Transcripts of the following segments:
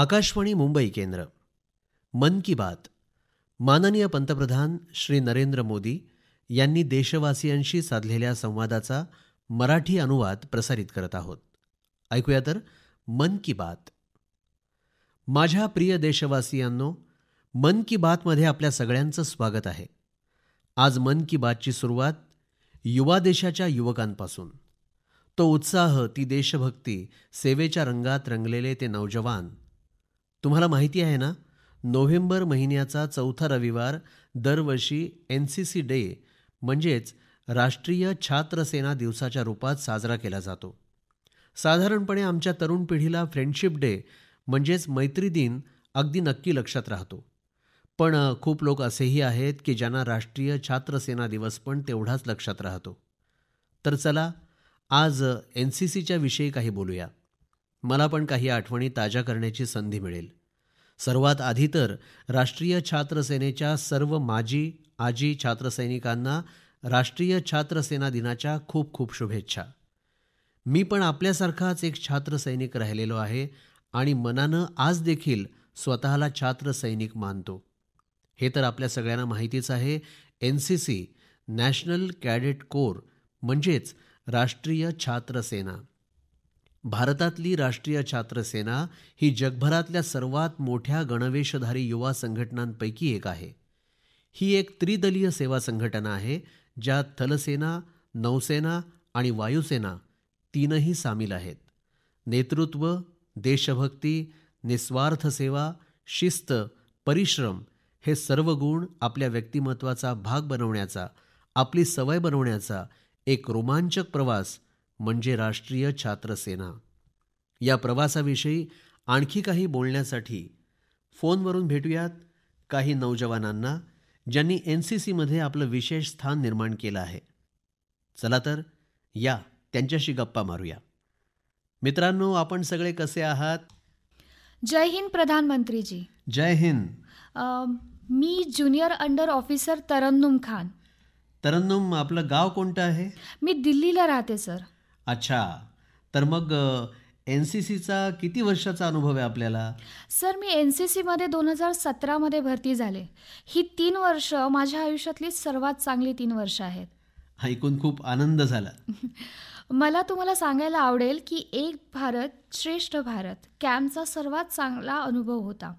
आकाशवाणी मुंबई केंद्र मन की बात माननीय पंतप्रधान श्री नरेंद्र मोदी यांनी देशवासियांशी साधलेल्या संवादाचा मराठी अनुवाद प्रसारित करत आहोत ऐकूया तर मन की बात माझ्या प्रिय देशवासियांनो मन की बातमध्ये आपल्या सगळ्यांचं स्वागत आहे आज मन की बातची सुरुवात युवा देशाच्या युवकांपासून तो उत्साह ती देशभक्ती सेवेच्या रंगात रंगलेले ते नौजवान तुम्हाला माहिती आहे ना नोव्हेंबर महिन्याचा चौथा रविवार दरवर्षी एन सी सी डे म्हणजेच राष्ट्रीय छात्रसेना दिवसाच्या रूपात साजरा केला जातो साधारणपणे आमच्या तरुण पिढीला फ्रेंडशिप डे म्हणजेच मैत्री दिन अगदी नक्की लक्षात राहतो पण खूप लोक असेही आहेत की ज्यांना राष्ट्रीय छात्रसेना दिवस पण तेवढाच लक्षात राहतो तर चला आज एन सी सीच्या विषयी काही बोलूया मला पण काही आठवणी ताज्या करण्याची संधी मिळेल सर्वात आधी तर राष्ट्रीय छात्रसेनेच्या सर्व माजी आजी छात्रसैनिकांना राष्ट्रीय छात्रसेना दिनाच्या खूप खूप शुभेच्छा मी पण आपल्यासारखाच एक छात्रसैनिक राहिलेलो आहे आणि मनानं आज देखील स्वतःला छात्रसैनिक मानतो हे तर आपल्या सगळ्यांना माहितीच आहे N C C national cadet corps म्हणजेच राष्ट्रीय छात्रसेना भारतातली राष्ट्रीय छात्र सेना ही जगभरातल्या सर्वात मोठ्या गणवेशधारी युवा संघटनांपैकी एक आहे ही एक त्रिदलीय सेवा संघटना आहे ज्यात थलसेना नौसेना आणि वायुसेना तीनही सामील आहेत नेतृत्व देशभक्ती निस्वार्थ सेवा शिस्त परिश्रम हे सर्व गुण आपल्या व्यक्तिमत्वाचा भाग बनवण्याचा आपली सवय बनवण्याचा एक रोमांचक प्रवास म्हणजे राष्ट्रीय छात्र सेना या प्रवासाविषयी आणखी काही बोलण्यासाठी फोनवरून भेटूयात काही नौजवानांना ज्यांनी एन सी सीमध्ये आपलं विशेष स्थान निर्माण केलं आहे चला तर या त्यांच्याशी गप्पा मारूया मित्रांनो आपण सगळे कसे आहात जय हिंद प्रधानमंत्रीजी जय हिंद मी junior under officer Tarannum Khan Tarannum आपलं गाव कोणतं आहे मी दिल्लीला राहते सर अच्छा तर मग एन सी सीचा किती वर्षाचा अनुभव आहे आपल्याला सर मी एन सी सीमध्ये दोन हजार मध्ये भरती झाले ही तीन वर्ष माझ्या आयुष्यातली सर्वात चांगली तीन वर्ष आहेत ऐकून खूप आनंद झाला मला तुम्हाला सांगायला आवडेल की एक भारत श्रेष्ठ भारत कॅम्पचा सर्वात चांगला अनुभव होता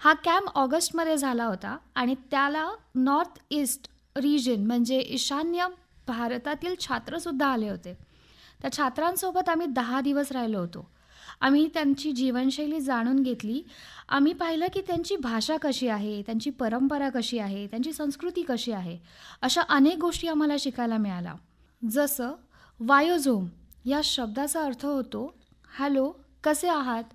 हा कॅम्प ऑगस्टमध्ये झाला होता आणि त्याला नॉर्थ ईस्ट रिजन म्हणजे ईशान्य भारतातील छात्रसुद्धा आले होते त्या छात्रांसोबत आम्ही दहा दिवस राहिलो होतो आम्ही त्यांची जीवनशैली जाणून घेतली आम्ही पाहिलं की त्यांची भाषा कशी आहे त्यांची परंपरा कशी आहे त्यांची संस्कृती कशी आहे अशा अनेक गोष्टी आम्हाला शिकायला मिळाल्या जसं वायोझोम या शब्दाचा अर्थ होतो हॅलो कसे आहात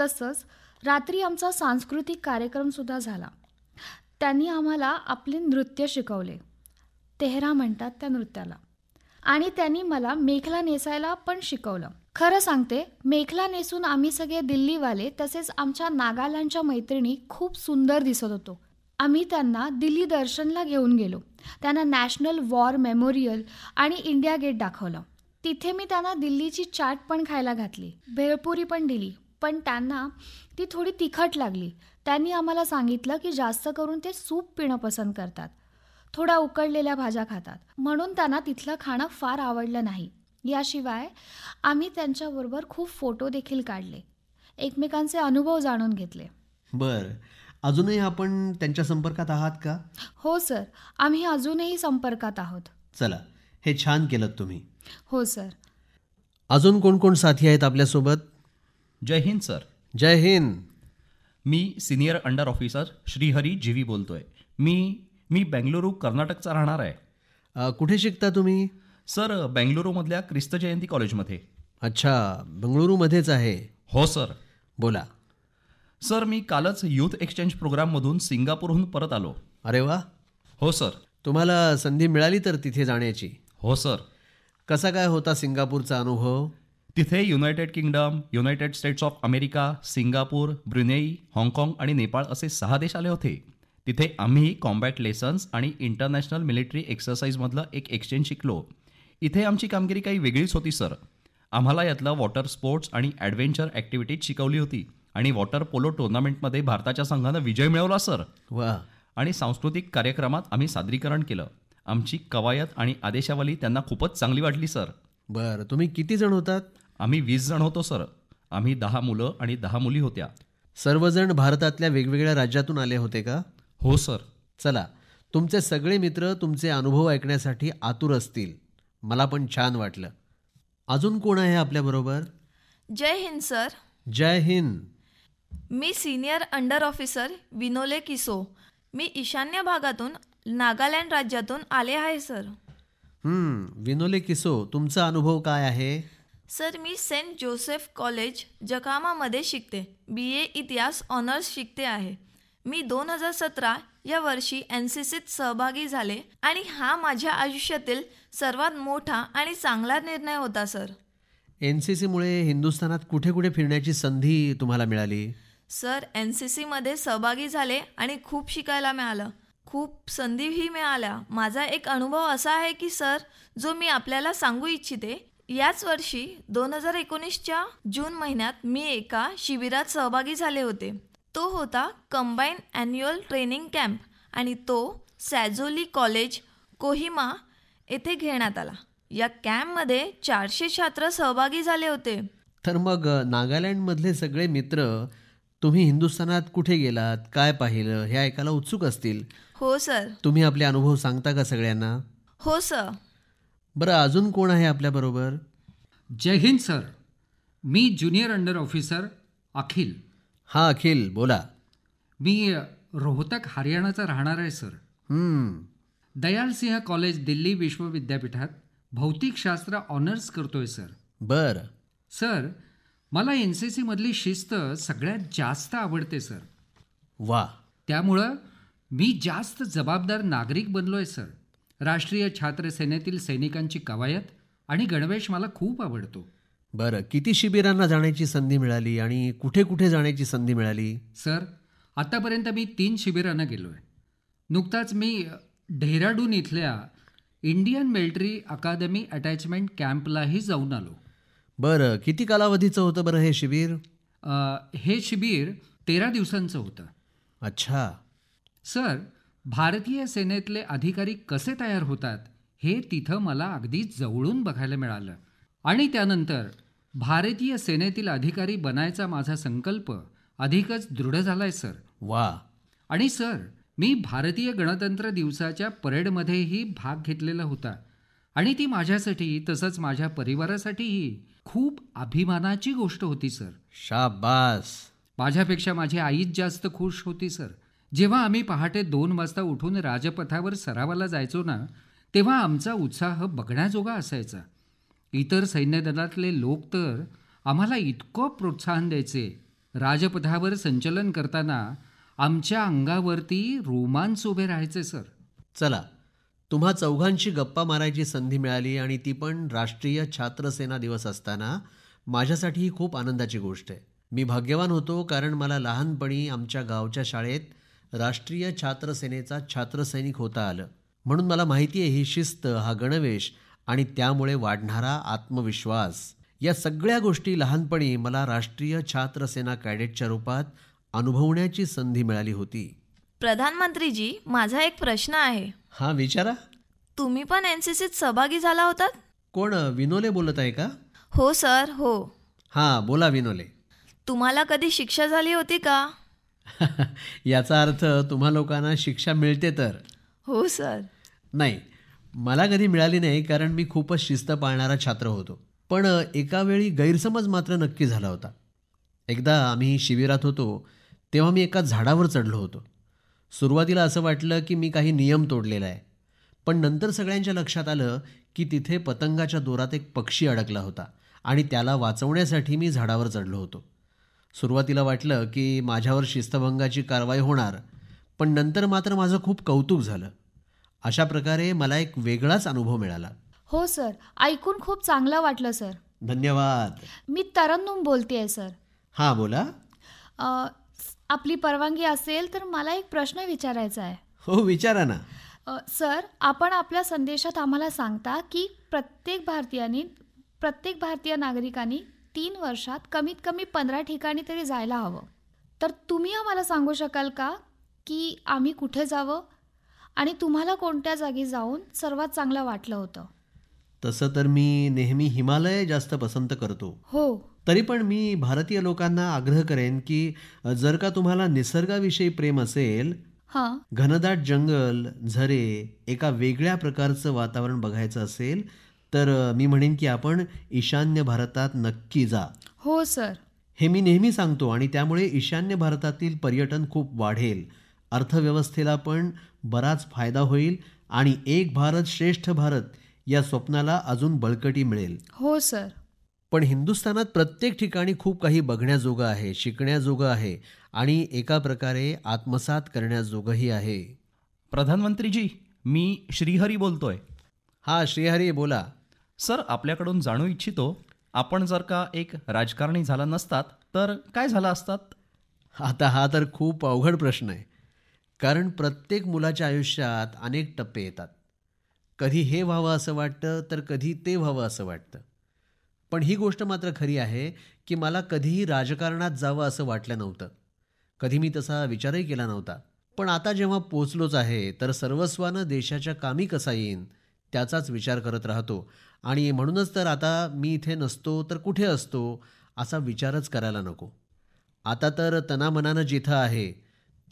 तसंच रात्री आमचा सांस्कृतिक कार्यक्रमसुद्धा झाला त्यांनी आम्हाला आपले नृत्य शिकवले तेहरा म्हणतात त्या नृत्याला आणि त्यांनी मला मेखला नेसायला पण शिकवलं खरं सांगते मेखला नेसून आम्ही सगळे दिल्लीवाले तसेच आमच्या नागालँडच्या मैत्रिणी खूप सुंदर दिसत होतो आम्ही त्यांना दिल्ली दर्शनला घेऊन गेलो त्यांना नॅशनल वॉर मेमोरियल आणि इंडिया गेट दाखवलं तिथे मी त्यांना दिल्लीची चाट पण खायला घातली भेळपुरी पण दिली पण त्यांना ती थोडी तिखट लागली त्यांनी आम्हाला सांगितलं की जास्त करून ते सूप पिणं पसंत करतात थोडा उकडलेल्या भाज्या खातात म्हणून त्यांना तिथलं खाणं फार आवडलं नाही याशिवाय आम्ही त्यांच्याबरोबर खूप फोटो देखील काढले एकमेकांचे अनुभव जाणून घेतले बर अजूनही आपण त्यांच्या संपर्कात आहात का हो सर आम्ही अजूनही संपर्कात आहोत चला हे छान केलं तुम्ही हो सर अजून कोण कोण साथी आहेत आपल्यासोबत जय हिंद सर जय हिंद मी senior under officer Shrihari G बोलतोय मी मी बेंगलुरू कर्नाटकचा राहणार आहे कुठे शिकता तुम्ही सर बेंगलुरूमधल्या क्रिस्त जयंती कॉलेजमध्ये अच्छा बंगळुरूमध्येच आहे हो सर बोला सर मी कालच यूथ एक्सचेंज प्रोग्राममधून सिंगापूरहून परत आलो अरे वा हो सर तुम्हाला संधी मिळाली तर तिथे जाण्याची हो सर कसा काय होता सिंगापूरचा अनुभव तिथे United Kingdom United States of America Singapore Brunei हाँगकाँग आणि नेपाळ असे सहा देश आले होते तिथे आम्ही कॉम्बॅट लेसन्स आणि इंटरनॅशनल मिलिटरी एक्सरसाइजमधलं एक एक्सचेंज शिकलो इथे आमची कामगिरी काही वेगळीच होती सर आम्हाला यातलं वॉटर स्पोर्ट्स आणि ॲडव्हेंचर ॲक्टिव्हिटीज शिकवली होती आणि वॉटर पोलो टुर्नामेंटमध्ये भारताच्या संघानं विजय मिळवला सर वा आणि सांस्कृतिक कार्यक्रमात आम्ही सादरीकरण केलं आमची कवायत आणि आदेशावली त्यांना खूपच चांगली वाटली सर बरं तुम्ही किती जण होतात आम्ही वीस जण होतो सर आम्ही दहा मुलं आणि दहा मुली होत्या सर्वजण भारतातल्या वेगवेगळ्या राज्यातून आले होते का हो सर चला तुमचे सगळे मित्र तुमचे अनुभव ऐकण्यासाठी आतुर असतील मला पण छान वाटलं अजून कोण आहे आपल्याबरोबर जय हिंद सर जय हिंद मी senior under officer Vinole Kiso मी ईशान्य भागातून नागालँड राज्यातून आले आहे सर विनोले किसो तुमचा अनुभव काय आहे सर मी सेंट जोसेफ कॉलेज जकामामध्ये शिकते बी ए इतिहास ऑनर्स शिकते आहे मी दोन हजार सतरा या वर्षी एन सी सीत सहभागी झाले आणि हा माझ्या आयुष्यातील सर्वात मोठा आणि चांगला निर्णय होता सर एन सी सीमुळे हिंदुस्थानात कुठे कुठे फिरण्याची संधी तुम्हाला मिळाली सर एन सी सीमध्ये सहभागी झाले आणि खूप शिकायला मिळालं खूप संधीही मिळाल्या माझा एक अनुभव असा आहे की सर जो मी आपल्याला सांगू इच्छिते याच वर्षी दोन हजार एकोणीसच्या जून महिन्यात मी एका शिबिरात सहभागी झाले होते तो होता कंबाईन ॲन्युअल ट्रेनिंग कॅम्प आणि तो सॅझोली कॉलेज कोहिमा येथे घेण्यात आला या कॅम्पमध्ये चारशे छात्र सहभागी झाले होते तर मग नागालँडमधले सगळे मित्र तुम्ही हिंदुस्थानात कुठे गेलात काय पाहिलं हे ऐकायला उत्सुक असतील हो सर तुम्ही आपले अनुभव सांगता का सगळ्यांना हो सर बरं अजून कोण आहे आपल्याबरोबर जय हिंद सर मी ज्युनियर अंडर ऑफिसर अखिल हां अखिल बोला मी रोहतक हरियाणाचा राहणार आहे सर दयालसिंह कॉलेज दिल्ली विश्वविद्यापीठात भौतिकशास्त्र ऑनर्स करतोय सर बरं सर मला एन सी सीमधली शिस्त सगळ्यात जास्त आवडते सर वा त्यामुळं मी जास्त जबाबदार नागरिक बनलो आहे सर राष्ट्रीय छात्र सेनेतील सैनिकांची कवायत आणि गणवेश मला खूप आवडतो बरं किती शिबिरांना जाण्याची संधी मिळाली आणि कुठे कुठे जाण्याची संधी मिळाली सर आतापर्यंत मी तीन शिबिरांना गेलो आहे नुकताच मी डेहराडून इथल्या इंडियन मिलिटरी अकादमी अटॅचमेंट कॅम्पलाही जाऊन आलो बरं किती कालावधीचं होतं बरं हे शिबिर हे शिबिर तेरा दिवसांचं होतं अच्छा सर भारतीय सेनेतले अधिकारी कसे तयार होतात हे तिथं मला अगदी जवळून बघायला मिळालं आणि त्यानंतर भारतीय सेनेतील अधिकारी बनायचा माझा संकल्प अधिकच दृढ झालाय सर वा आणि सर मी भारतीय गणतंत्र दिवसाच्या परेडमध्येही भाग घेतलेला होता आणि ती माझ्यासाठी तसंच माझ्या परिवारासाठीही खूप अभिमानाची गोष्ट होती सर शाबास माझ्यापेक्षा माझी आईच जास्त खुश होती सर जेव्हा आम्ही पहाटे दोन वाजता उठून राजपथावर सरावाला जायचो ना तेव्हा आमचा उत्साह बघण्याजोगा असायचा इतर सैन्यदलातले लोक तर आम्हाला इतकं प्रोत्साहन द्यायचे राजपथावर संचलन करताना आमच्या अंगावरती रोमांच उभे राहायचे सर चला तुम्हा चौघांशी गप्पा मारायची संधी मिळाली आणि ती पण राष्ट्रीय छात्रसेना दिवस असताना माझ्यासाठी ही खूप आनंदाची गोष्ट आहे मी भाग्यवान होतो कारण मला लहानपणी आमच्या गावच्या शाळेत राष्ट्रीय छात्रसेनेचा छात्रसैनिक होता आलं म्हणून मला माहिती आहे ही शिस्त हा गणवेश आणि त्यामुळे वाढणारा आत्मविश्वास या सगळ्या गोष्टी लहानपणी मला राष्ट्रीय छात्र सेना कॅडेटच्या रूपात अनुभवण्याची संधी मिळाली होती प्रधानमंत्रीजी माझा एक प्रश्न आहे हा विचारा तुम्ही पण एन सी सहभागी झाला होता कोण विनोले बोलत आहे का हो सर हो हा बोला विनोले तुम्हाला कधी शिक्षा झाली होती का याचा अर्थ तुम्हा लोकांना शिक्षा मिळते तर हो सर नाही मला कधी मिळाली नाही कारण मी खूपच शिस्त पाळणारा छात्र होतो पण एका वेळी गैरसमज मात्र नक्की झाला होता एकदा आम्ही शिबिरात होतो तेव्हा मी एका झाडावर चढलो होतो सुरुवातीला असं वाटलं की मी काही नियम तोडलेला आहे पण नंतर सगळ्यांच्या लक्षात आलं की तिथे पतंगाच्या दोरात एक पक्षी अडकला होता आणि त्याला वाचवण्यासाठी मी झाडावर चढलो होतो सुरुवातीला वाटलं की माझ्यावर शिस्तभंगाची कारवाई होणार पण नंतर मात्र माझं खूप कौतुक झालं अशा प्रकारे मला एक वेगळाच अनुभव मिळाला हो सर ऐकून खूप चांगलं वाटलं सर धन्यवाद मी तरन्नुम बोलते आहे सर हां बोला आपली परवानगी असेल तर मला एक प्रश्न विचारायचा आहे हो विचारा ना सर आपण आपल्या संदेशात आम्हाला सांगता की प्रत्येक भारतीयाने प्रत्येक भारतीय नागरिकांनी तीन वर्षात कमीत कमी पंधरा ठिकाणी तरी जायला हवं तर तुम्ही आम्हाला सांगू शकाल का की आम्ही कुठे जावं आणि तुम्हाला कोणत्या जागी जाऊन सर्वात चांगलं वाटलं होतं तसं तर मी नेहमी हिमालय जास्त पसंत करतो हो तरी पण मी भारतीय लोकांना आग्रह करेन की जर का तुम्हाला निसर्गाविषयी प्रेम असेल हा घनदाट जंगल झरे एका वेगळ्या प्रकारचं वातावरण बघायचं असेल तर मी म्हणेन की आपण ईशान्य भारतात नक्की जा हो सर हे मी नेहमी सांगतो आणि त्यामुळे ईशान्य भारतातील पर्यटन खूप वाढेल अर्थव्यवस्थेला पण बराच फायदा होईल आणि एक भारत श्रेष्ठ भारत या स्वप्नाला अजून बळकटी मिळेल हो सर पण हिंदुस्थानात प्रत्येक ठिकाणी खूप काही बघण्याजोगं आहे शिकण्याजोगं आहे आणि एका प्रकारे आत्मसात करण्याजोगंही आहे प्रधानमंत्रीजी मी श्रीहरी बोलतोय हा श्रीहरी बोला सर आपल्याकडून जाणू इच्छितो आपण जर का एक राजकारणी झाला नसतात तर काय झालं असतात आता हा तर खूप अवघड प्रश्न आहे कारण प्रत्येक मुलाच्या आयुष्यात अनेक टप्पे येतात कधी हे व्हावं असं वाटतं तर कधी ते व्हावं असं वाटतं पण ही गोष्ट मात्र खरी आहे की मला कधीही राजकारणात जावं असं वाटलं नव्हतं कधी मी तसा विचारही केला नव्हता पण आता जेव्हा पोचलोच आहे तर सर्वस्वानं देशाच्या कामी कसा येईन त्याचाच विचार करत राहतो आणि म्हणूनच तर आता मी इथे नसतो तर कुठे असतो असा विचारच करायला नको आता तर तनामनानं जिथं आहे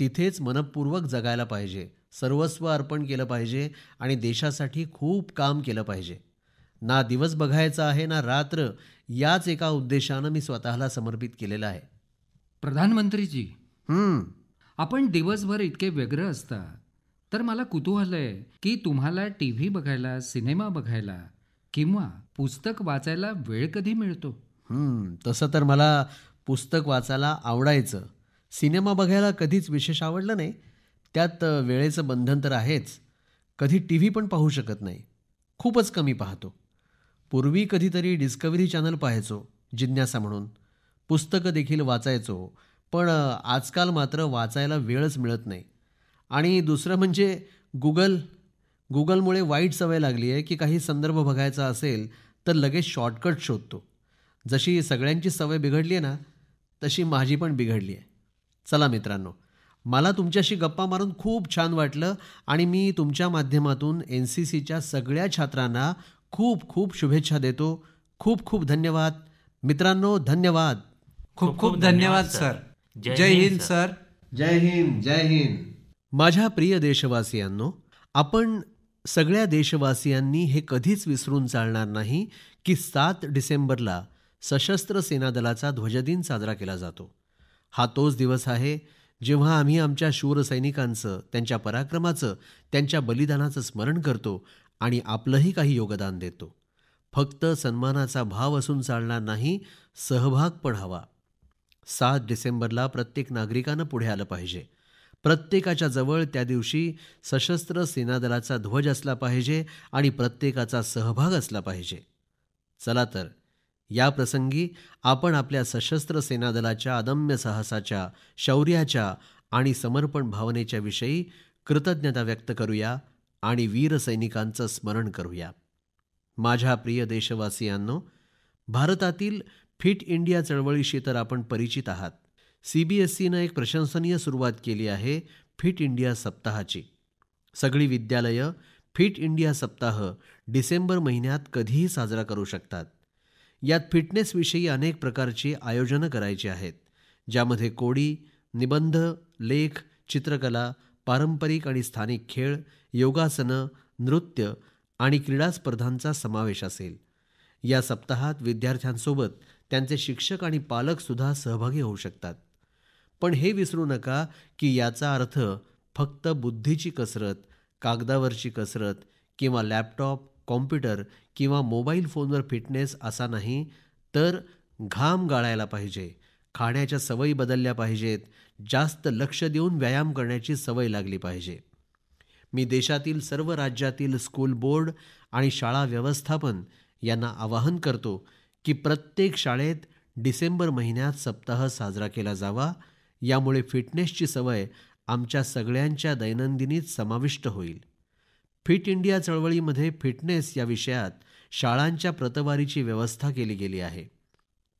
तिथेच मनपूर्वक जगायला पाहिजे सर्वस्व अर्पण केलं पाहिजे आणि देशासाठी खूप काम केलं पाहिजे ना दिवस बघायचा आहे ना रात्र याच एका उद्देशानं मी स्वतःला समर्पित केलेलं आहे प्रधानमंत्रीजी आपण दिवसभर इतके व्यग्र असता तर मला कुतूहल आहे की तुम्हाला टी व्ही बघायला सिनेमा बघायला किंवा पुस्तक वाचायला वेळ कधी मिळतो तसं तर मला पुस्तक वाचायला आवडायचं सिनेमा बघायला कधीच विशेष आवडलं नाही त्यात वेळेचं बंधन तर आहेच कधी टी व्ही पण पाहू शकत नाही खूपच कमी पाहतो पूर्वी कधीतरी डिस्कवरी चॅनल पाहायचो जिज्ञासा म्हणून पुस्तकं देखील वाचायचो पण आजकाल मात्र वाचायला वेळच मिळत नाही आणि दुसरं म्हणजे गुगल गुगलमुळे वाईट सवय लागली आहे की काही संदर्भ बघायचा असेल तर लगेच शॉर्टकट शोधतो जशी सगळ्यांची सवय बिघडली आहे ना तशी माझी पण बिघडली आहे चला मित्रांनो मला तुमच्याशी गप्पा मारून खूप छान वाटलं आणि मी तुमच्या माध्यमातून एन सी सीच्या सगळ्या छात्रांना खूप खूप शुभेच्छा देतो खूप खूप धन्यवाद मित्रांनो धन्यवाद खूप खूप धन्यवाद सर जय हिंद सर जय हिंद जय हिंद माझ्या प्रिय देशवासियांनो आपण सगळ्या देशवासियांनी हे कधीच विसरून चालणार नाही की सात डिसेंबरला सशस्त्र सेना दलाचा ध्वजदिन साजरा केला जातो हा तोच दिवस आहे जेव्हा आम्ही आमच्या शूर सैनिकांचं त्यांच्या पराक्रमाचं त्यांच्या बलिदानाचं स्मरण करतो आणि आपलंही काही योगदान देतो फक्त सन्मानाचा भाव असून चालणार नाही सहभाग पण हवा सात डिसेंबरला प्रत्येक नागरिकानं पुढे आलं पाहिजे प्रत्येकाच्या जवळ त्या दिवशी सशस्त्र सेनादलाचा ध्वज असला पाहिजे आणि प्रत्येकाचा सहभाग असला पाहिजे चला तर याप्रसंगी आपण आपल्या सशस्त्र सेनादलाच्या अदम्य साहसाच्या शौर्याच्या आणि समर्पण भावनेच्या विषयी कृतज्ञता व्यक्त करूया आणि वीर सैनिकांचं स्मरण करूया माझ्या प्रिय देशवासियांनो भारतातील फिट इंडिया चळवळीशी तर आपण परिचित आहात सी बी एस एक प्रशंसनीय सुरुवात केली आहे फिट इंडिया सप्ताहाची सगळी विद्यालयं फिट इंडिया सप्ताह डिसेंबर महिन्यात कधीही साजरा करू शकतात यात फिटनेसविषयी अनेक प्रकारची आयोजनं करायची आहेत ज्यामध्ये कोडी निबंध लेख चित्रकला पारंपरिक आणि स्थानिक खेळ योगासनं नृत्य आणि क्रीडा स्पर्धांचा समावेश असेल या सप्ताहात विद्यार्थ्यांसोबत त्यांचे शिक्षक आणि पालकसुद्धा सहभागी होऊ शकतात पण हे विसरू नका की याचा अर्थ फक्त बुद्धीची कसरत कागदावरची कसरत किंवा लॅपटॉप कॉम्प्युटर किंवा मोबाईल फोनवर फिटनेस असा नाही तर घाम गाळायला पाहिजे खाण्याच्या सवयी बदलल्या पाहिजेत जास्त लक्ष देऊन व्यायाम करण्याची सवय लागली पाहिजे मी देशातील सर्व राज्यातील स्कूल बोर्ड आणि शाळा व्यवस्थापन यांना आवाहन करतो की प्रत्येक शाळेत डिसेंबर महिन्यात सप्ताह साजरा केला जावा यामुळे फिटनेसची सवय आमच्या सगळ्यांच्या दैनंदिनीत समाविष्ट होईल फिट इंडिया चळवळीमध्ये फिटनेस या विषयात शाळांच्या प्रतवारीची व्यवस्था केली गेली आहे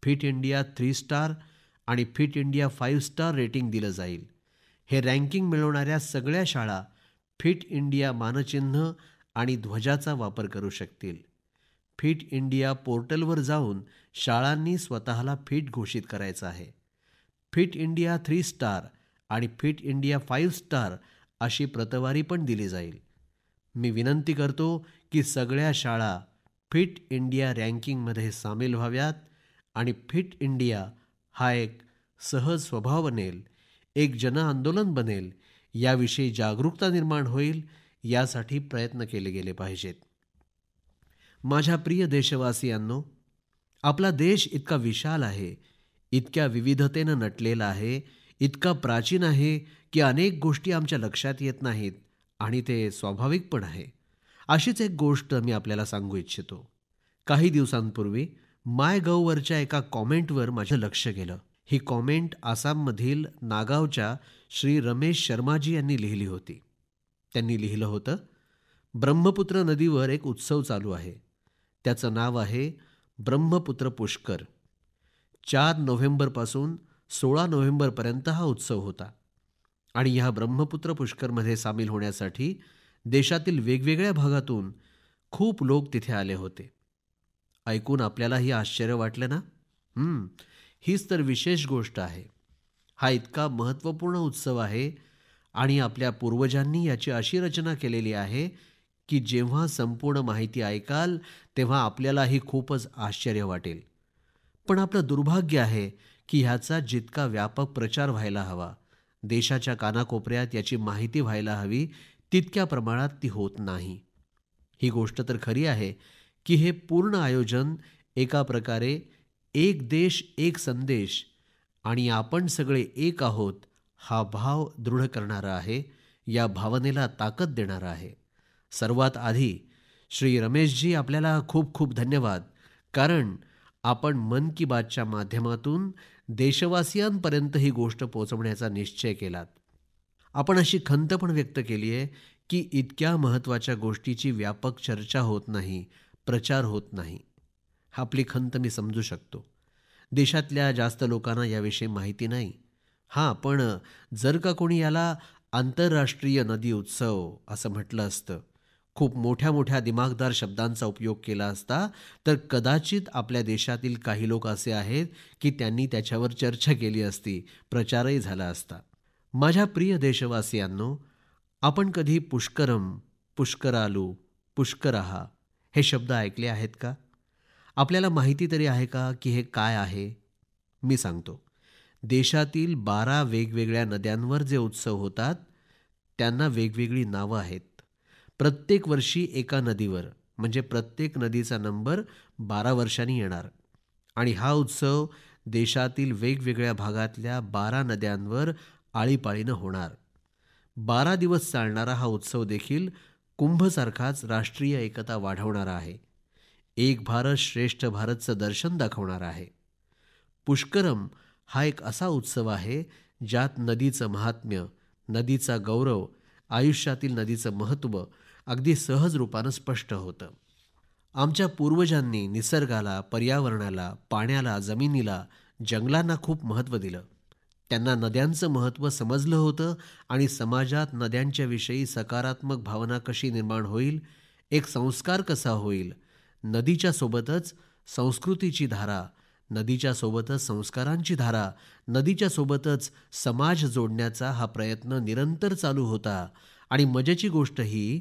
फिट इंडिया थ्री स्टार आणि fit India five star rating दिलं जाईल हे रँकिंग मिळवणाऱ्या सगळ्या शाळा फिट इंडिया मानचिन्ह आणि ध्वजाचा वापर करू शकतील फिट इंडिया पोर्टलवर जाऊन शाळांनी स्वतःला फिट घोषित करायचं आहे फिट इंडिया थ्री स्टार आणि फिट इंडिया फाईव्ह स्टार अशी प्रतवारी पण दिली जाईल मी विनंती करतो की सगळ्या शाळा फिट इंडिया रँकिंगमध्ये सामील व्हाव्यात आणि फिट इंडिया हा एक सहज स्वभाव बनेल एक जनआंदोलन बनेल याविषयी जागरूकता निर्माण होईल यासाठी प्रयत्न केले गेले पाहिजेत माझ्या प्रिय देशवासियांनो आपला देश इतका विशाल आहे इतक्या विविधतेनं नटलेला आहे इतका प्राचीन आहे की अनेक गोष्टी आमच्या लक्षात येत नाहीत आणि ते स्वाभाविक पण आहे अशीच एक गोष्ट मी आपल्याला सांगू इच्छितो काही दिवसांपूर्वी माय गव्हवरच्या एका कॉमेंटवर माझं लक्ष गेलं ही कॉमेंट आसाममधील नागावच्या श्री रमेश शर्माजी यांनी लिहिली होती त्यांनी लिहिलं होतं ब्रह्मपुत्र नदीवर एक उत्सव चालू आहे त्याचं नाव आहे ब्रह्मपुत्र पुष्कर चार नोव्हेंबरपासून सोळा नोव्हेंबरपर्यंत हा उत्सव होता आणि ह्या ब्रह्मपुत्र पुष्करमध्ये सामील होण्यासाठी देशातील वेगवेगळ्या भागातून खूप लोक तिथे आले होते ऐकून आपल्यालाही आश्चर्य वाटलं ना हीच तर विशेष गोष्ट आहे हा इतका महत्त्वपूर्ण उत्सव आहे आणि आपल्या पूर्वजांनी याची अशी रचना केलेली आहे की जेव्हा संपूर्ण माहिती ऐकाल तेव्हा आपल्यालाही खूपच आश्चर्य वाटेल पण आपलं दुर्भाग्य आहे की ह्याचा जितका व्यापक प्रचार व्हायला हवा देशाच्या कानाकोपऱ्यात याची माहिती व्हायला हवी तितक्या प्रमाणात ती होत नाही ही गोष्ट तर खरी आहे की हे पूर्ण आयोजन एका प्रकारे एक देश एक संदेश आणि आपण सगळे एक आहोत हा भाव दृढ करणारा आहे या भावनेला ताकद देणारा आहे सर्वात आधी श्री रमेशजी आपल्याला खूप खूप धन्यवाद कारण आपण मन की बातच्या माध्यमातून देशवासियांपर्यंत ही गोष्ट पोचवण्याचा निश्चय केलात आपण अशी खंत पण व्यक्त केली आहे की इतक्या महत्त्वाच्या गोष्टीची व्यापक चर्चा होत नाही प्रचार होत नाही आपली खंत मी समजू शकतो देशातल्या जास्त लोकांना याविषयी माहिती नाही हां पण जर का कोणी याला आंतरराष्ट्रीय नदी उत्सव असं म्हटलं असतं खूप मोठ्या मोठ्या दिमागदार शब्दांचा उपयोग केला असता तर कदाचित आपल्या देशातील काही लोक असे आहेत की त्यांनी त्याच्यावर चर्चा केली असती प्रचारही झाला असता माझ्या प्रिय देशवासियांनो आपण कधी पुष्करम पुष्करालू पुष्करहा हे शब्द ऐकले आहेत का आपल्याला माहिती तरी आहे का की हे काय आहे मी सांगतो देशातील बारा वेगवेगळ्या नद्यांवर जे उत्सव होतात त्यांना वेगवेगळी नावं आहेत प्रत्येक वर्षी एका नदीवर म्हणजे प्रत्येक नदीचा नंबर बारा वर्षांनी येणार आणि हा उत्सव देशातील वेगवेगळ्या भागातल्या बारा नद्यांवर आळीपाळीनं होणार बारा दिवस चालणारा हा उत्सव देखील कुंभसारखाच राष्ट्रीय एकता वाढवणारा आहे एक भारत श्रेष्ठ भारतचं दर्शन दाखवणार आहे पुष्करम हा एक असा उत्सव आहे ज्यात नदीचं महात्म्य नदीचा गौरव आयुष्यातील नदीचं महत्त्व अगदी सहज रूपानं स्पष्ट होतं आमच्या पूर्वजांनी निसर्गाला पर्यावरणाला पाण्याला जमिनीला जंगलांना खूप महत्त्व दिलं त्यांना नद्यांचं महत्त्व समजलं होतं आणि समाजात नद्यांच्याविषयी सकारात्मक भावना कशी निर्माण होईल एक संस्कार कसा होईल नदीच्या सोबतच संस्कृतीची धारा नदीच्या सोबतच संस्कारांची धारा नदीच्या सोबतच समाज जोडण्याचा हा प्रयत्न निरंतर चालू होता आणि मजेची गोष्ट ही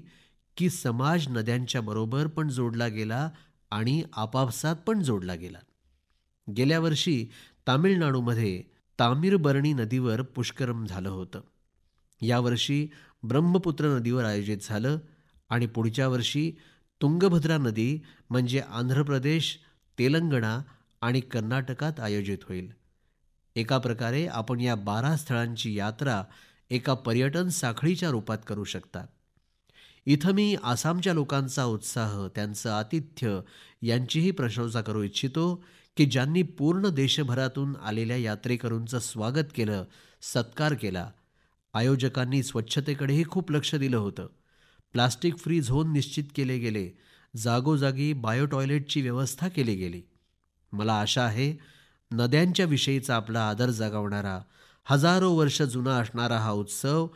की समाज नद्यांच्या बरोबर पण जोडला गेला आणि आपापसात पण जोडला गेला गेल्या वर्षी तामिळनाडूमध्ये तामीरबर्णी नदीवर पुष्करम झालं होतं यावर्षी ब्रह्मपुत्र नदीवर आयोजित झालं आणि पुढच्या वर्षी तुंगभद्रा नदी म्हणजे आंध्र प्रदेश तेलंगणा आणि कर्नाटकात आयोजित होईल एका प्रकारे आपण या बारा स्थळांची यात्रा एका पर्यटन साखळीच्या रूपात करू शकतात इथं मी आसामच्या लोकांचा उत्साह त्यांचं आतिथ्य यांचीही प्रशंसा करू इच्छितो की ज्यांनी पूर्ण देशभरातून आलेल्या यात्रेकरूंचं स्वागत केलं सत्कार केला आयोजकांनी स्वच्छतेकडेही खूप लक्ष दिलं होतं प्लास्टिक फ्री झोन निश्चित केले गेले जागोजागी बायोटॉयलेटची व्यवस्था केली गेली मला आशा आहे नद्यांच्या विषयीचा आपला आदर जागवणारा हजारो वर्ष जुना असणारा हा उत्सव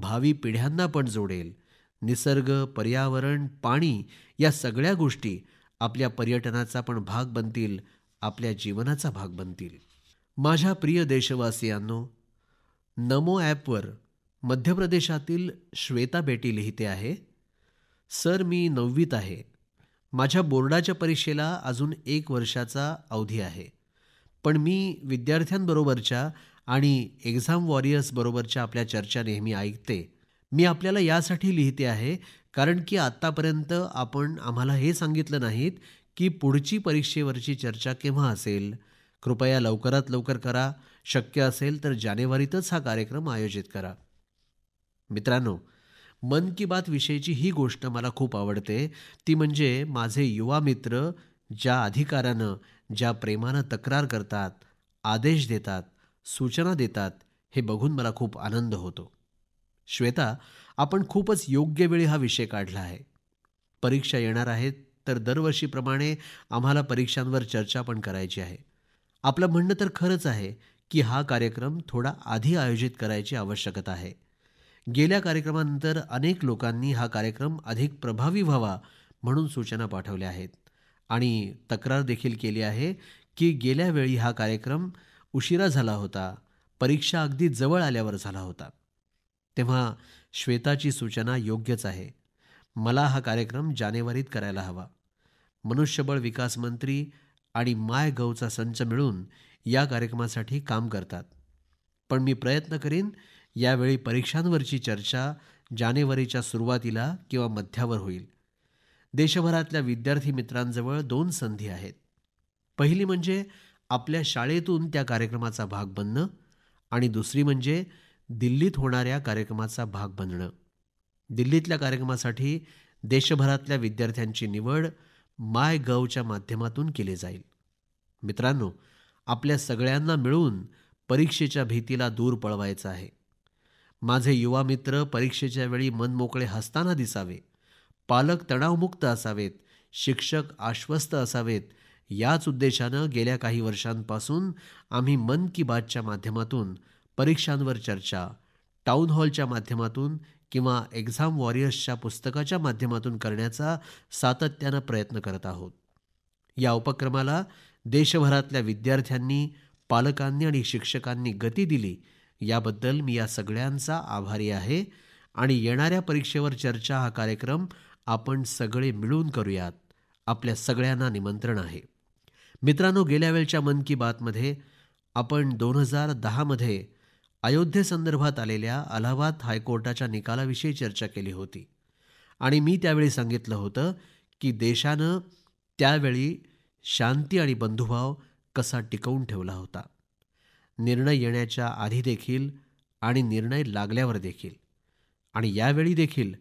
भावी पिढ्यांना पण जोडेल निसर्ग पर्यावरण पाणी या सगळ्या गोष्टी आपल्या पर्यटनाचा पण भाग बनतील आपल्या जीवनाचा भाग बनतील माझ्या प्रिय देशवासियांनो नमो ॲपवर मध्य प्रदेशातील श्वेता बेटी लिहिते आहे सर मी नववीत आहे माझ्या बोर्डाच्या परीक्षेला अजून एक वर्षाचा अवधी आहे पण मी विद्यार्थ्यांबरोबरच्या आणि एक्झाम वॉरियर्सबरोबरच्या आपल्या चर्चा नेहमी ऐकते मी आपल्याला यासाठी लिहिते आहे कारण की आत्तापर्यंत आपण आम्हाला हे सांगितलं नाहीत की पुढची परीक्षेवरची चर्चा केव्हा असेल कृपया लवकरात लवकर करा शक्य असेल तर जानेवारीतच हा कार्यक्रम आयोजित करा मित्रांनो मन की बात विषयीची ही गोष्ट मला खूप आवडते ती म्हणजे माझे युवा मित्र ज्या अधिकाऱ्यानं ज्या प्रेमानं तक्रार करतात आदेश देतात सूचना देतात हे बघून मला खूप आनंद होतो श्वेता आपण खूपच योग्य वेळी हा विषय काढला आहे परीक्षा येणार आहेत तर दरवर्षीप्रमाणे आम्हाला परीक्षांवर चर्चा पण करायची आहे आपलं म्हणणं तर खरंच आहे की हा कार्यक्रम थोडा आधी आयोजित करायची आवश्यकता आहे गेल्या कार्यक्रमानंतर अनेक लोकांनी हा कार्यक्रम अधिक प्रभावी व्हावा म्हणून सूचना पाठवल्या आहेत आणि तक्रार देखील केली आहे की गेल्या वेळी हा कार्यक्रम उशिरा झाला होता परीक्षा अगदी जवळ आल्यावर झाला होता तेव्हा श्वेताची सूचना योग्यच आहे मला हा कार्यक्रम जानेवारीत करायला हवा मनुष्यबळ विकास मंत्री आणि माय गवचा संच मिळून या कार्यक्रमासाठी काम करतात पण मी प्रयत्न करीन यावेळी परीक्षांवरची चर्चा जानेवारीच्या सुरुवातीला किंवा मध्यावर होईल देशभरातल्या विद्यार्थी मित्रांजवळ दोन संधी आहेत पहिली म्हणजे आपल्या शाळेतून त्या कार्यक्रमाचा भाग बनणं आणि दुसरी म्हणजे दिल्लीत होणाऱ्या कार्यक्रमाचा भाग बनणं दिल्लीतल्या कार्यक्रमासाठी देशभरातल्या विद्यार्थ्यांची निवड माय गवच्या माध्यमातून केली जाईल मित्रांनो आपल्या सगळ्यांना मिळून परीक्षेच्या भीतीला दूर पळवायचं आहे माझे युवा मित्र परीक्षेच्या वेळी मनमोकळे हसताना दिसावे पालक तणावमुक्त असावेत शिक्षक आश्वस्त असावेत याच उद्देशानं गेल्या काही वर्षांपासून आम्ही मन की बातच्या माध्यमातून परीक्षांवर चर्चा टाऊन हॉलच्या माध्यमातून किंवा एक्झाम वॉरियर्सच्या पुस्तकाच्या माध्यमातून करण्याचा सातत्यानं प्रयत्न करत आहोत या उपक्रमाला देशभरातल्या विद्यार्थ्यांनी पालकांनी आणि शिक्षकांनी गती दिली याबद्दल मी या सगळ्यांचा आभारी आहे आणि येणाऱ्या परीक्षेवर चर्चा हा कार्यक्रम आपण सगळे मिळून करूयात आपल्या सगळ्यांना निमंत्रण आहे मित्रांनो गेल्या वेळच्या मन की बातमध्ये आपण दोन हजार दहामध्ये अयोध्येसंदर्भात आलेल्या अलाहाबाद हायकोर्टाच्या निकालाविषयी चर्चा केली होती आणि मी त्यावेळी सांगितलं होतं की देशानं त्यावेळी शांती आणि बंधुभाव कसा टिकवून ठेवला होता निर्णय येण्याच्या आधी देखील आणि निर्णय लागल्यावर देखील आणि यावेळी देखील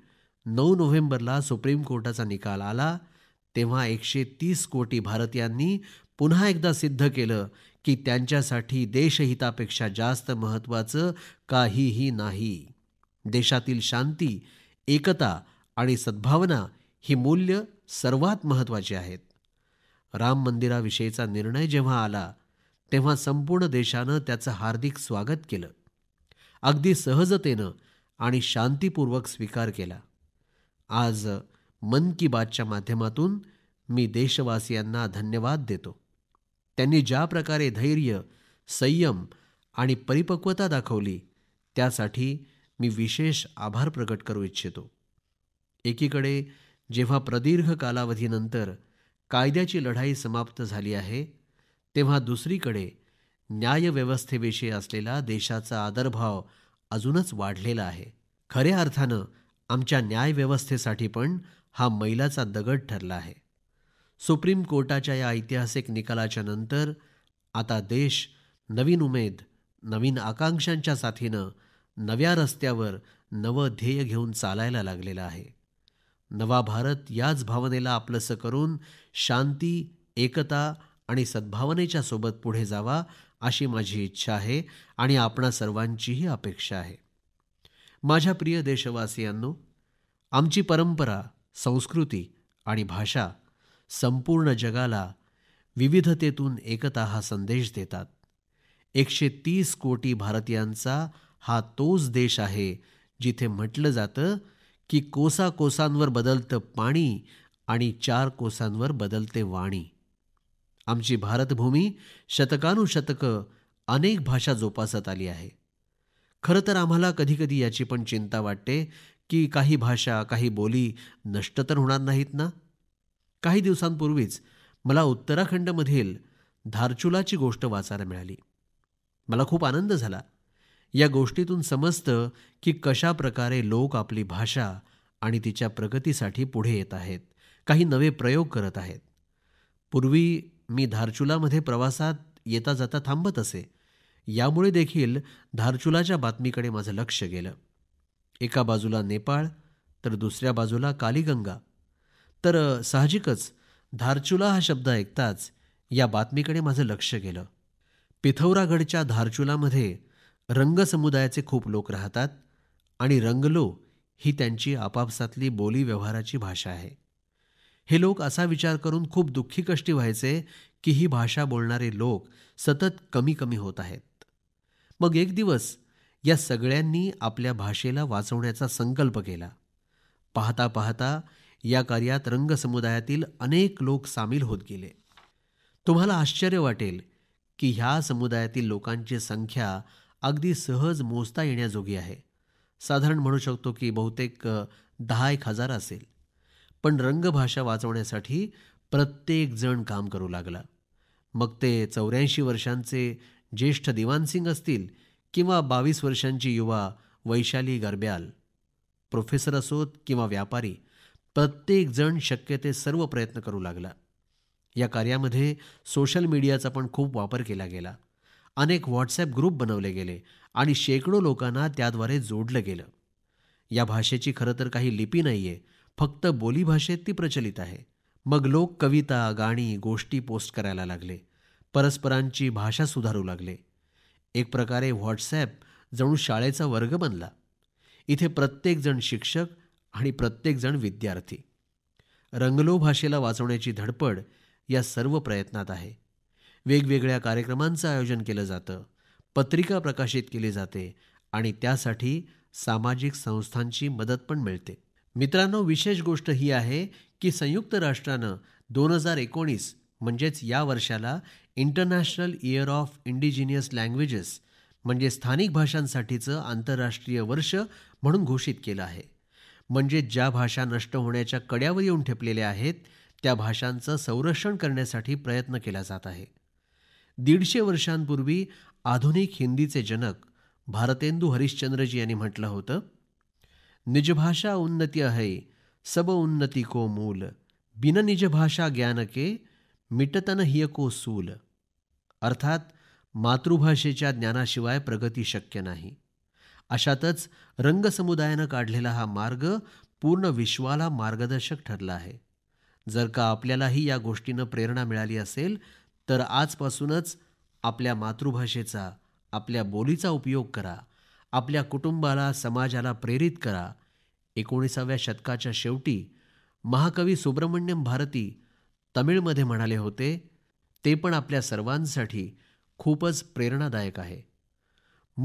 नऊ नोव्हेंबरला सुप्रीम कोर्टाचा निकाल आला तेव्हा एकशे तीस कोटी भारतीयांनी पुन्हा एकदा सिद्ध केलं की त्यांच्यासाठी देशहितापेक्षा जास्त महत्त्वाचं काहीही नाही देशातील शांती एकता आणि सद्भावना ही मूल्य सर्वात महत्त्वाची आहेत राम मंदिराविषयीचा निर्णय जेव्हा आला तेव्हा संपूर्ण देशानं त्याचं हार्दिक स्वागत केलं अगदी सहजतेनं आणि शांतीपूर्वक स्वीकार केला आज मन की बातच्या माध्यमातून मी देशवासियांना धन्यवाद देतो त्यांनी ज्या प्रकारे धैर्य संयम आणि परिपक्वता दाखवली त्यासाठी मी विशेष आभार प्रकट करू इच्छितो एकीकडे जेव्हा प्रदीर्घ कालावधीनंतर कायद्याची लढाई समाप्त झाली आहे तेव्हा दुसरीकडे न्यायव्यवस्थेविषयी असलेला देशाचा आदरभाव अजूनच वाढलेला आहे खऱ्या अर्थानं आमच्या न्यायव्यवस्थेसाठी पण हा मैलाचा दगड ठरला आहे सुप्रीम कोर्टाच्या या ऐतिहासिक निकालाच्या नंतर आता देश नवीन उमेद नवीन आकांक्षांच्या साथीनं नव्या रस्त्यावर नवं ध्येय घेऊन चालायला लागलेला आहे नवा भारत याच भावनेला आपलंसं करून शांती एकता आणि सद्भावनेच्या सोबत पुढे जावा अशी माझी इच्छा आहे आणि आपणा सर्वांचीही अपेक्षा आहे माझ्या प्रिय देशवासियांनो आमची परंपरा संस्कृती आणि भाषा संपूर्ण जगाला विविधतेतून एकता हा संदेश देतात एकशे तीस कोटी भारतीयांचा हा तोच देश आहे जिथे म्हटलं जातं की कोसा कोसांवर बदलतं पाणी आणि चार कोसांवर बदलते वाणी आमची भारतभूमी शतकानुशतकं अनेक भाषा जोपासत आली आहे खरं तर आम्हाला कधीकधी याची पण चिंता वाटते की काही भाषा काही बोली नष्ट तर होणार नाहीत ना काही दिवसांपूर्वीच मला उत्तराखंडमधील धारचुलाची गोष्ट वाचायला मिळाली मला खूप आनंद झाला या गोष्टीतून समजतं की कशा प्रकारे लोक आपली भाषा आणि तिच्या प्रगतीसाठी पुढे येत आहेत काही नवे प्रयोग करत आहेत पूर्वी मी धारचुलामध्ये प्रवासात येता जाता थांबत असे यामुळे देखील धारचुलाच्या बातमीकडे माझं लक्ष गेलं एका बाजूला नेपाळ तर दुसऱ्या बाजूला कालीगंगा तर साहजिकच धारचुला हा शब्द ऐकताच या बातमीकडे माझं लक्ष गेलं पिथौरागडच्या धारचुलामध्ये रंग समुदायाचे खूप लोक राहतात आणि रंगलो ही त्यांची आपापसातली बोली व्यवहाराची भाषा आहे हे लोक असा विचार करून खूप दुःखी कष्टी व्हायचे की ही भाषा बोलणारे लोक सतत कमी कमी होत आहेत मग एक दिवस या सगळ्यांनी आपल्या भाषेला वाचवण्याचा संकल्प केला पाहता पाहता या कार्यात रंग समुदायातील अनेक लोक सामील होत गेले तुम्हाला आश्चर्य वाटेल की ह्या समुदायातील लोकांची संख्या अगदी सहज मोजता येण्याजोगी आहे साधारण म्हणू शकतो की बहुतेक दहा एक हजार असेल पण रंगभाषा वाचवण्यासाठी प्रत्येकजण काम करू लागला मग ते चौऱ्याऐंशी वर्षांचे ज्येष्ठ दिवानसिंग असतील किंवा बावीस वर्षांची युवा वैशाली गरब्याल प्रोफेसर असोत किंवा व्यापारी प्रत्येकजण शक्य ते सर्व प्रयत्न करू लागला या कार्यामध्ये सोशल मीडियाचा पण खूप वापर केला गेला अनेक व्हॉट्सॲप ग्रुप बनवले गेले आणि शेकडो लोकांना त्याद्वारे जोडलं गेलं या भाषेची खरं तर काही लिपी नाही आहे फक्त बोलीभाषेत ती प्रचलित आहे मग लोक कविता गाणी गोष्टी पोस्ट करायला लागले परस्परांची भाषा सुधारू लागले एक प्रकारे व्हॉट्सॲप जणू शाळेचा वर्ग बनला इथे प्रत्येकजण शिक्षक आणि प्रत्येकजण विद्यार्थी रंगलो भाषेला वाचवण्याची धडपड या सर्व प्रयत्नात आहे वेगवेगळ्या कार्यक्रमांचं आयोजन केलं जातं पत्रिका प्रकाशित केली जाते आणि त्यासाठी सामाजिक संस्थांची मदत पण मिळते मित्रांनो विशेष गोष्ट ही आहे की संयुक्त राष्ट्रानं दोन हजार एकोणीस म्हणजेच या वर्षाला international year of indigenous languages म्हणजे स्थानिक भाषांसाठीचं आंतरराष्ट्रीय वर्ष म्हणून घोषित केलं आहे म्हणजे ज्या भाषा नष्ट होण्याच्या कड्यावर येऊन ठेपलेल्या आहेत त्या भाषांचं संरक्षण करण्यासाठी प्रयत्न केला जात आहे दीडशे वर्षांपूर्वी आधुनिक हिंदीचे जनक भारतेंदू हरिश्चंद्रजी यांनी म्हटलं होतं निजभाषा उन्नती आहे सब उन्नती को मूल बिन निजभाषा ज्ञान के मिटतन हिय को सूल अर्थात मातृभाषेच्या ज्ञानाशिवाय प्रगती शक्य नाही अशातच रंगसमुदायानं काढलेला हा मार्ग पूर्ण विश्वाला मार्गदर्शक ठरला आहे जर का आपल्यालाही या गोष्टीनं प्रेरणा मिळाली असेल तर आजपासूनच आपल्या मातृभाषेचा आपल्या बोलीचा उपयोग करा आपल्या कुटुंबाला समाजाला प्रेरित करा एकोणीसाव्या शतकाच्या शेवटी महाकवी सुब्रमण्यम भारती तमिळमध्ये म्हणाले होते ते पण आपल्या सर्वांसाठी खूपच प्रेरणादायक आहे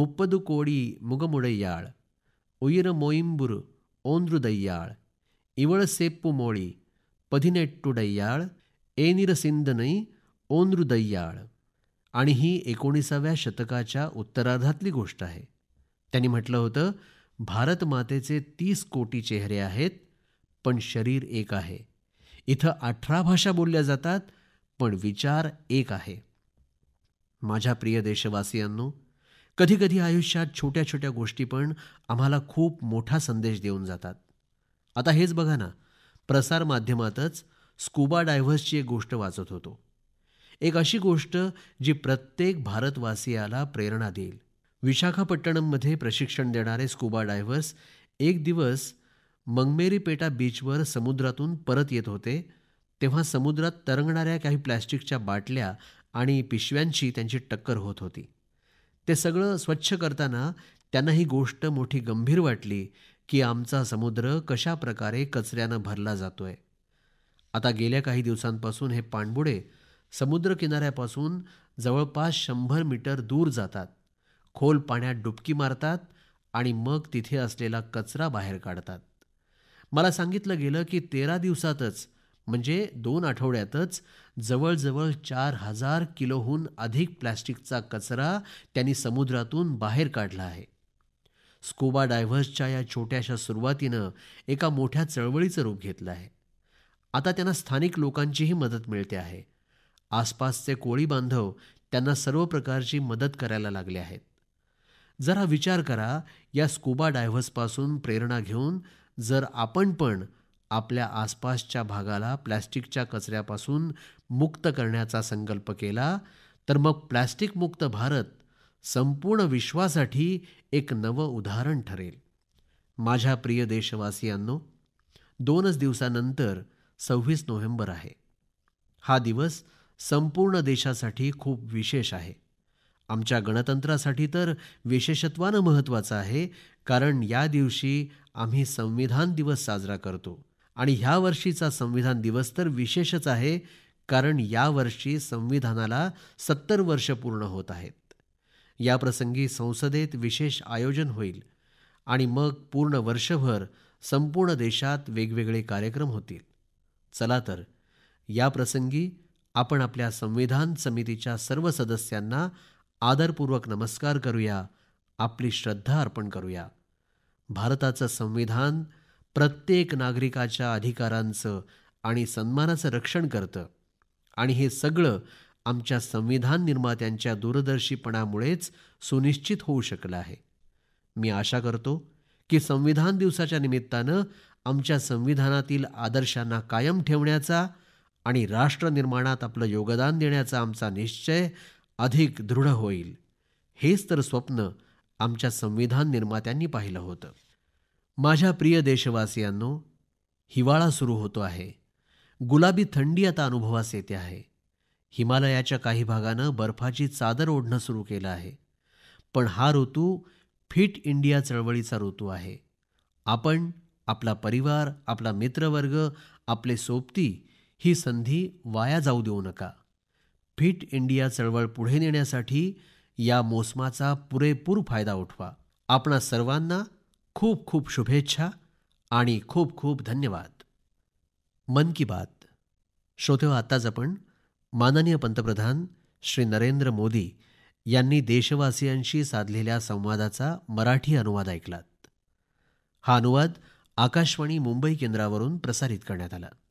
முப்பது கோடி முகமுடையாள் உயிர மொயம்புரு ஓன்றுதையாள் இவள சேப்பு மொழி பதிनेट्टुडैयाळ एनिर सिंदनई ओनृदैयाळ आणि ही एकोणीसाव्या शतकाच्या उत्तरार्धातली गोष्ट आहे त्यांनी म्हटलं होतं भारत मातेचे तीस कोटी चेहरे आहेत पण शरीर एक आहे इथं अठरा भाषा बोलल्या जातात पण विचार एक आहे माझ्या प्रिय देशवासियांनो कधीकधी आयुष्यात छोट्या छोट्या गोष्टी पण आम्हाला खूप मोठा संदेश देऊन जातात आता हेच बघा ना प्रसार माध्यमातच स्कूबा डायव्हर्सची एक गोष्ट वाचत होतो एक अशी गोष्ट जी प्रत्येक भारतवासियाला प्रेरणा देईल विशाखापट्टणममध्ये प्रशिक्षण देणारे स्कूबा डायव्हर्स एक दिवस मंगमेरी पेटा बीचवर समुद्रातून परत येत होते तेव्हा समुद्रात तरंगणाऱ्या काही प्लॅस्टिकच्या बाटल्या आणि पिशव्यांची त्यांची टक्कर होत होती ते सगळं स्वच्छ करताना त्यांना ही गोष्ट मोठी गंभीर वाटली की आमचा समुद्र कशा प्रकारे कचऱ्यानं भरला जातोय आता गेल्या काही दिवसांपासून हे पाणबुडे समुद्रकिनाऱ्यापासून जवळपास शंभर मीटर दूर जातात खोल पाण्यात डुबकी मारतात आणि मग तिथे असलेला कचरा बाहेर काढतात मला सांगितलं गेलं की तेरा दिवसातच म्हणजे दोन आठवड्यातच जवळजवळ चार हजार किलोहून अधिक प्लॅस्टिकचा कचरा त्यांनी समुद्रातून बाहेर काढला आहे स्कूबा डायव्हर्सच्या या छोट्याशा सुरुवातीनं एका मोठ्या चळवळीचं रूप घेतलं आहे आता त्यांना स्थानिक लोकांचीही मदत मिळते आहे आसपासचे कोळी बांधव त्यांना सर्व प्रकारची मदत करायला लागले आहेत जरा विचार करा या स्कूबा डायव्हर्सपासून प्रेरणा घेऊन जर आपण पण आपल्या आसपासच्या भागाला प्लॅस्टिकच्या कचऱ्यापासून मुक्त करण्याचा संकल्प केला तर मग प्लॅस्टिक मुक्त भारत संपूर्ण विश्वासाठी एक नवं उदाहरण ठरेल माझ्या प्रिय देशवासियांनो दोनच दिवसानंतर सव्वीस नोव्हेंबर आहे हा दिवस संपूर्ण देशासाठी खूप विशेष आहे आमच्या गणतंत्रासाठी तर विशेषत्वानं महत्त्वाचं आहे कारण या दिवशी आम्ही संविधान दिवस साजरा करतो आणि ह्या वर्षीचा संविधान दिवस तर विशेषच आहे कारण यावर्षी संविधानाला सत्तर वर्ष पूर्ण होत आहेत याप्रसंगी संसदेत विशेष आयोजन होईल आणि मग पूर्ण वर्षभर संपूर्ण देशात वेगवेगळे कार्यक्रम होतील चला तर याप्रसंगी आपण आपल्या संविधान समितीच्या सर्व सदस्यांना आदरपूर्वक नमस्कार करूया आपली श्रद्धा अर्पण करूया भारताचं संविधान प्रत्येक नागरिकाच्या अधिकारांचं आणि सन्मानाचं रक्षण करतं आणि हे सगळं आमच्या संविधान निर्मात्यांच्या दूरदर्शीपणामुळेच सुनिश्चित होऊ शकलं आहे मी आशा करतो की संविधान दिवसाच्या निमित्तानं आमच्या संविधानातील आदर्शांना कायम ठेवण्याचा आणि राष्ट्र निर्माणात आपलं योगदान देण्याचा आमचा निश्चय अधिक दृढ होईल हेच तर स्वप्न आमच्या संविधान निर्मात्यांनी पाहिलं होतं माझ्या प्रिय देशवासियांनो हिवाळा सुरू होतो आहे गुलाबी थंडी आता अनुभवास येते आहे हिमालयाच्या काही भागानं बर्फाची चादर ओढणं सुरू केलं आहे पण हा ऋतू फिट इंडिया चळवळीचा ऋतू आहे आपण आपला परिवार आपला मित्रवर्ग आपले सोबती ही संधी वाया जाऊ देऊ नका फिट इंडिया चळवळ पुढे नेण्यासाठी या मोसमाचा पुरेपूर फायदा उठवा आपणा सर्वांना खूप खूप शुभेच्छा आणि खूप खूप धन्यवाद मन की बात श्रोते हो, आत्ताच आपण माननीय पंतप्रधान श्री नरेंद्र मोदी यांनी देशवासियांशी साधलेल्या संवादाचा मराठी अनुवाद ऐकलात हा अनुवाद आकाशवाणी मुंबई केंद्रावरून प्रसारित करण्यात आला